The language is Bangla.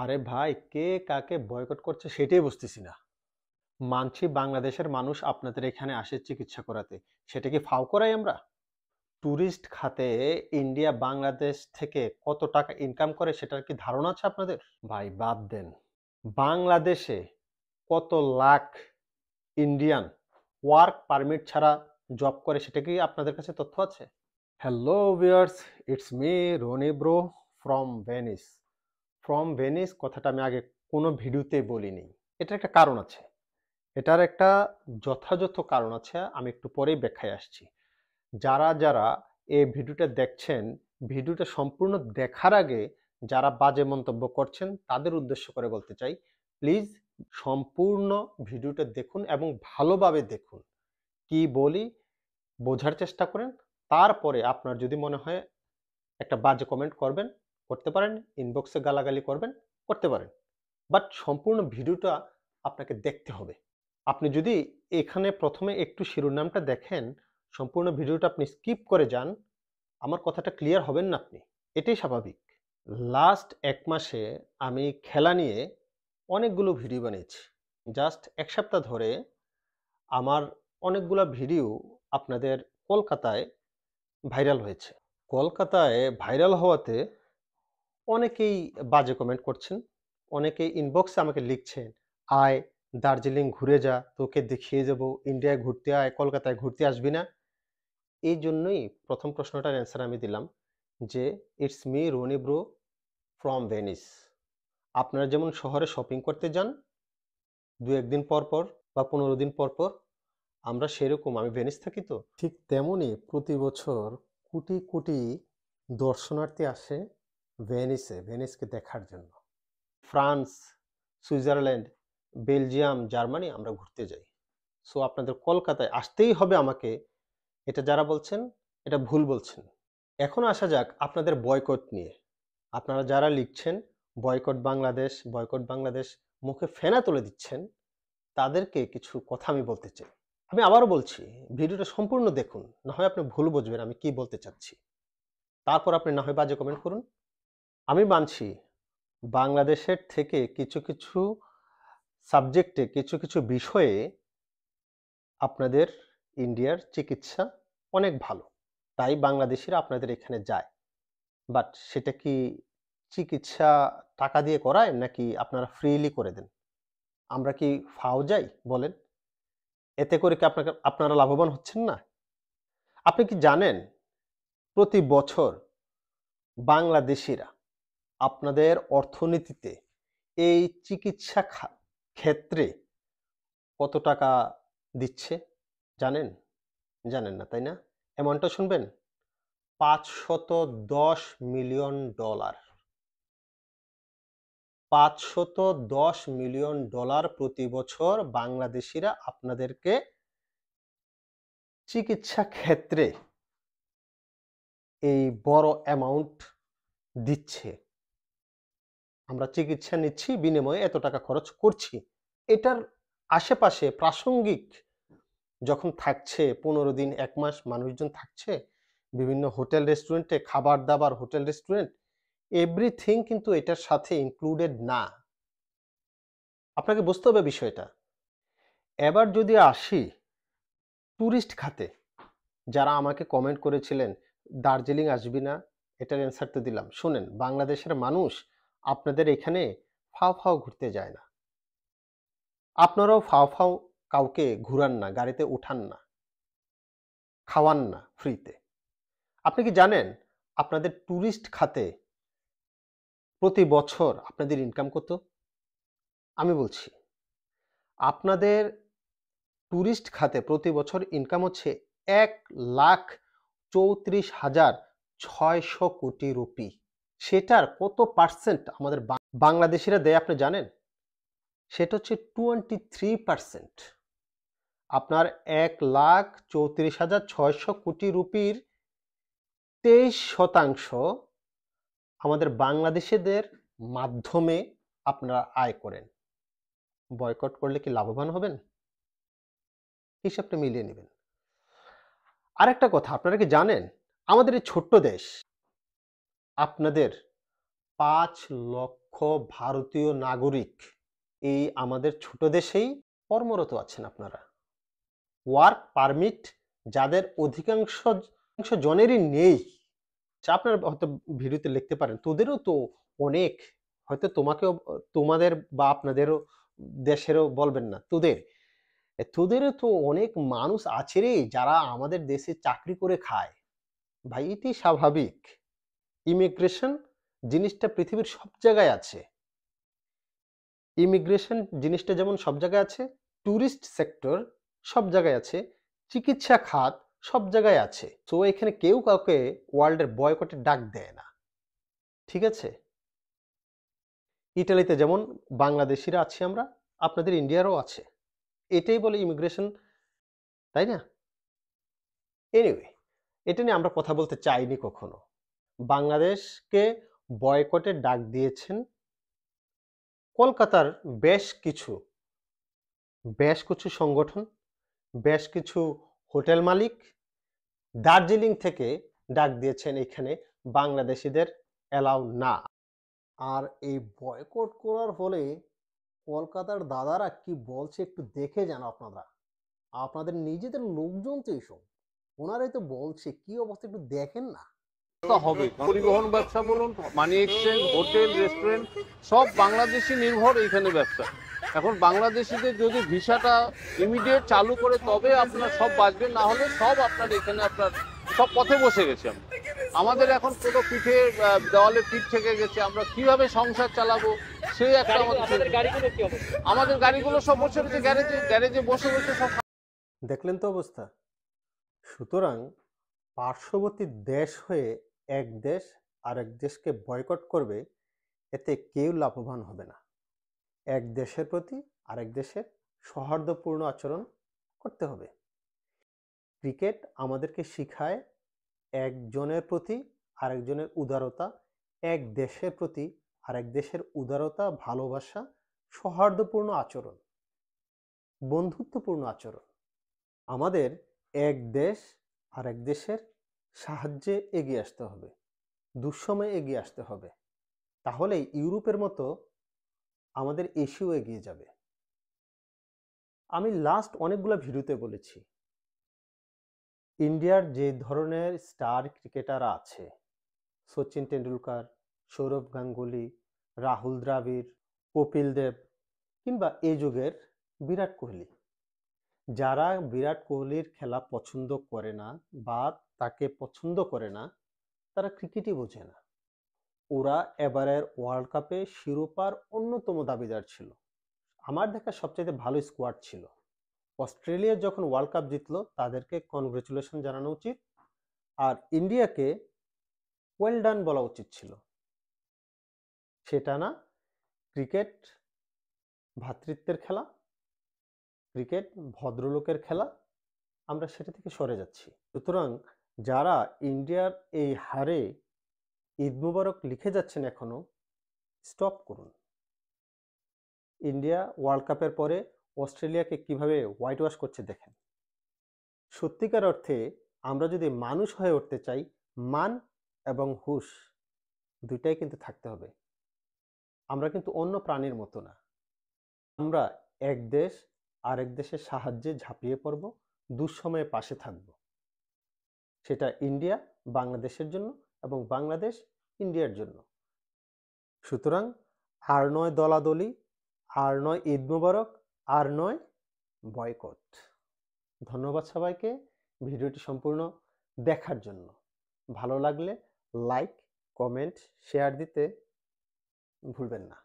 আরে ভাই কে কাকে বয়কট করছে সেটাই বুঝতেছি না মানছি বাংলাদেশের মানুষ আপনাদের এখানে আসে চিকিৎসা করাতে সেটা কি ফাও করাই আমরা ট্যুরিস্ট খাতে ইন্ডিয়া বাংলাদেশ থেকে কত টাকা ইনকাম করে সেটার কি ধারণা আছে আপনাদের ভাই বাদ দেন বাংলাদেশে কত লাখ ইন্ডিয়ান ওয়ার্ক পারমিট ছাড়া জব করে সেটা কি আপনাদের কাছে তথ্য আছে hello viewers it's me Roni bro from Venice from Venice কথাটা আমি আগে কোনো ভিডিওতে বলিনি এটার একটা কারণ আছে এটার একটা যথাযথ কারণ আছে আমি একটু পরেই ব্যাখ্যায় আসছি যারা যারা এই ভিডিওটা দেখছেন ভিডিওটা সম্পূর্ণ দেখার আগে যারা বাজে মন্তব্য করছেন তাদের উদ্দেশ্য করে বলতে চাই প্লিজ সম্পূর্ণ ভিডিওটা দেখুন এবং ভালোভাবে দেখুন কি বলি বোঝার চেষ্টা করেন তারপরে আপনার যদি মনে হয় একটা বাজে কমেন্ট করবেন করতে পারেন ইনবক্সে গালাগালি করবেন করতে পারেন বাট সম্পূর্ণ ভিডিওটা আপনাকে দেখতে হবে আপনি যদি এখানে প্রথমে একটু শিরোনামটা দেখেন সম্পূর্ণ ভিডিওটা আপনি স্কিপ করে যান আমার কথাটা ক্লিয়ার হবেন না আপনি এটাই স্বাভাবিক লাস্ট এক মাসে আমি খেলা নিয়ে অনেকগুলো ভিডিও বানিয়েছি জাস্ট এক সপ্তাহ ধরে আমার অনেকগুলো ভিডিও আপনাদের কলকাতায় ভাইরাল হয়েছে কলকাতায় ভাইরাল হওয়াতে অনেকেই বাজে কমেন্ট করছেন অনেকেই ইনবক্সে আমাকে লিখছেন আয় দার্জিলিং ঘুরে যা তোকে দেখিয়ে যাব ইন্ডিয়ায় ঘুরতে আয় কলকাতায় ঘুরতে আসবি না এই জন্যই প্রথম প্রশ্নটার অ্যান্সার আমি দিলাম যে it's me Roni bro from Venice আপনারা যেমন শহরে শপিং করতে যান দু একদিন পর পর বা পনেরো দিন পর পর আমরা সেরকম আমি ভেনিস থাকি তো ঠিক তেমনই প্রতি বছর কোটি কোটি দর্শনার্থী আসে ভেনিসে ভেনিসকে দেখার জন্য ফ্রান্স সুইজারল্যান্ড বেলজিয়াম জার্মানি আমরা ঘুরতে যাই সো আপনাদের কলকাতায় আসতেই হবে আমাকে এটা যারা বলছেন এটা ভুল বলছেন এখন আসা যাক আপনাদের বয়কট নিয়ে আপনারা যারা লিখছেন বয়কট বাংলাদেশ বয়কট বাংলাদেশ মুখে ফেনা তুলে দিচ্ছেন তাদেরকে কিছু কথা আমি বলতে চাই আমি আবারও বলছি ভিডিওটা সম্পূর্ণ দেখুন না হয় আপনি ভুল বুঝবেন আমি কি বলতে চাচ্ছি তারপর আপনি না হয় বাজে কমেন্ট করুন আমি মানছি বাংলাদেশের থেকে কিছু কিছু সাবজেক্টে কিছু কিছু বিষয়ে আপনাদের ইন্ডিয়ার চিকিৎসা অনেক ভালো তাই বাংলাদেশিরা আপনাদের এখানে যায় বাট সেটা কি চিকিৎসা টাকা দিয়ে করায় নাকি আপনারা ফ্রিলি করে দেন আমরা কি ফাও যাই বলেন এতে করে কি আপনাকে আপনারা লাভবান হচ্ছেন না আপনি কি জানেন প্রতি বছর বাংলাদেশিরা আপনাদের অর্থনীতিতে এই চিকিৎসা ক্ষেত্রে কত টাকা দিচ্ছে জানেন জানেন না তাই না অ্যামাউন্টটা শুনবেন পাঁচশত দশ মিলিয়ন ডলার পাঁচশত দশ মিলিয়ন ডলার প্রতি বছর বাংলাদেশিরা আপনাদেরকে চিকিৎসা ক্ষেত্রে এই বড় অ্যামাউন্ট দিচ্ছে আমরা চিকিৎসা নিচ্ছি বিনিময়ে এত টাকা খরচ করছি এটার আশেপাশে প্রাসঙ্গিক যখন থাকছে পনেরো দিন এক মাস মানুষজন থাকছে বিভিন্ন হোটেল রেস্টুরেন্টে খাবার দাবার হোটেল রেস্টুরেন্ট এভরিথিং কিন্তু এটার সাথে ইনক্লুডেড না আপনাকে বুঝতে হবে বিষয়টা এবার যদি আসি ট্যুরিস্ট খাতে যারা আমাকে কমেন্ট করেছিলেন দার্জিলিং আসবি না এটার অ্যান্সার তো দিলাম শোনেন বাংলাদেশের মানুষ আপনাদের এখানে ফাও ফাও ঘুরতে যায় না আপনারাও ফাও ফাও কাউকে ঘুরান না গাড়িতে উঠান না খাওয়ান না ফ্রিতে আপনি কি জানেন আপনাদের ট্যুরিস্ট খাতে প্রতি বছর আপনাদের ইনকাম কত আমি বলছি আপনাদের ট্যুরিস্ট খাতে প্রতি বছর ইনকাম হচ্ছে এক লাখ চৌত্রিশ হাজার ছয়শো কোটি রুপি সেটার কত পার্সেন্ট আমাদের বাংলাদেশিরা দেয় আপনি জানেন সেটা হচ্ছে টোয়েন্টি থ্রি পার্সেন্ট আপনার এক লাখ চৌত্রিশ হাজার ছয়শো কোটি রুপির তেইশ শতাংশ আমাদের বাংলাদেশিদের মাধ্যমে আপনারা আয় করেন বয়কট করলে কি লাভবান হবেন হিসাবটা মিলিয়ে নেবেন আরেকটা কথা আপনারা কি জানেন আমাদের এই ছোট্ট দেশ আপনাদের পাঁচ লক্ষ ভারতীয় নাগরিক এই আমাদের ছোট দেশেই কর্মরত আছেন আপনারা ওয়ার্ক পারমিট যাদের অধিকাংশ জনেরই নেই যা আপনারা হয়তো ভিডিওতে লিখতে পারেন তোদেরও তো অনেক হয়তো তোমাকেও তোমাদের বা আপনাদেরও দেশেরও বলবেন না তোদের তোদেরও তো অনেক মানুষ আছে রে যারা আমাদের দেশে চাকরি করে খায় ভাই এটি স্বাভাবিক ইমিগ্রেশন জিনিসটা পৃথিবীর সব জায়গায় আছে ইমিগ্রেশন জিনিসটা যেমন সব জায়গায় আছে ট্যুরিস্ট সেক্টর সব জায়গায় আছে চিকিৎসা খাত সব জায়গায় আছে তো এখানে কেউ কাউকে ওয়ার্ল্ডের বয়কটে ডাক দেয় না ঠিক আছে ইটালিতে যেমন বাংলাদেশিরা আছি আমরা আপনাদের ইন্ডিয়ারও আছে এটাই বলে ইমিগ্রেশন তাই না এনিওয়ে এটা নিয়ে আমরা কথা বলতে চাইনি কখনো বাংলাদেশকে বয়কটে ডাক দিয়েছেন কলকাতার বেশ কিছু বেশ কিছু সংগঠন বেশ কিছু হোটেল মালিক দার্জিলিং থেকে ডাক দিয়েছেন এখানে বাংলাদেশিদের অ্যালাউ না আর এই বয়কট করার ফলে কলকাতার দাদারা কি বলছে একটু দেখে যান আপনারা আপনাদের নিজেদের লোকজন তো এইসব ওনারাই তো বলছে কি অবস্থা একটু দেখেন না হবে পরিবহন ব্যবসা বলুন মানি এক্সচেঞ্জ হোটেল রেস্টুরেন্ট সব বাংলাদেশি নির্ভর এইখানে ব্যবসা এখন বাংলাদেশিদের যদি ভিসাটা ইমিডিয়েট চালু করে তবে আপনার সব বাঁচবে না হলে সব আপনার এখানে আপনার সব পথে বসে গেছে আমাদের এখন কোনো পিঠে দেওয়ালে পিঠ থেকে গেছে আমরা কিভাবে সংসার চালাবো সেই একটা আমাদের আমাদের গাড়িগুলো সব বসে রয়েছে গ্যারেজে গ্যারেজে বসে বসে সব দেখলেন তো অবস্থা সুতরাং পার্শ্ববর্তী দেশ হয়ে এক দেশ আরেক দেশকে বয়কট করবে এতে কেউ লাভবান হবে না এক দেশের প্রতি আরেক দেশের সৌহার্দ্যপূর্ণ আচরণ করতে হবে ক্রিকেট আমাদেরকে শিখায় একজনের প্রতি আরেকজনের উদারতা এক দেশের প্রতি আরেক দেশের উদারতা ভালোবাসা সৌহার্দ্যপূর্ণ আচরণ বন্ধুত্বপূর্ণ আচরণ আমাদের এক দেশ আরেক দেশের সাহায্যে এগিয়ে আসতে হবে দুঃসময়ে এগিয়ে আসতে হবে তাহলে ইউরোপের মতো আমাদের এশিয়াও এগিয়ে যাবে আমি লাস্ট অনেকগুলো ভিডিওতে বলেছি ইন্ডিয়ার যে ধরনের স্টার ক্রিকেটার আছে সচিন টেন্ডুলকার সৌরভ গাঙ্গুলি রাহুল দ্রাবিড় কপিল দেব কিংবা এই যুগের বিরাট কোহলি যারা বিরাট কোহলির খেলা পছন্দ করে না বা তাকে পছন্দ করে না তারা ক্রিকেটই বোঝে না ওরা এবারের ওয়ার্ল্ড কাপে শিরোপার অন্যতম দাবিদার ছিল আমার দেখা সবচেয়ে ভালো স্কোয়াড ছিল অস্ট্রেলিয়া যখন ওয়ার্ল্ড কাপ জিতলো তাদেরকে কনগ্রেচুলেশন জানানো উচিত আর ইন্ডিয়াকে ওয়েল ডান বলা উচিত ছিল সেটা না ক্রিকেট ভাতৃত্বের খেলা ক্রিকেট ভদ্রলোকের খেলা আমরা সেটা থেকে সরে যাচ্ছি সুতরাং যারা ইন্ডিয়ার এই হারে ঈদ মুবারক লিখে যাচ্ছেন এখনও স্টপ করুন ইন্ডিয়া ওয়ার্ল্ড কাপের পরে অস্ট্রেলিয়াকে কিভাবে হোয়াইট ওয়াশ করছে দেখেন সত্যিকার অর্থে আমরা যদি মানুষ হয়ে উঠতে চাই মান এবং হুশ দুইটাই কিন্তু থাকতে হবে আমরা কিন্তু অন্য প্রাণীর মতো না আমরা এক দেশ আরেক দেশের সাহায্যে ঝাঁপিয়ে পড়ব দুঃসময়ে পাশে থাকব সেটা ইন্ডিয়া বাংলাদেশের জন্য এবং বাংলাদেশ ইন্ডিয়ার জন্য সুতরাং আর নয় দলাদলি আর নয় ঈদ মুবারক আর নয় বয়কট ধন্যবাদ সবাইকে ভিডিওটি সম্পূর্ণ দেখার জন্য ভালো লাগলে লাইক কমেন্ট শেয়ার দিতে ভুলবেন না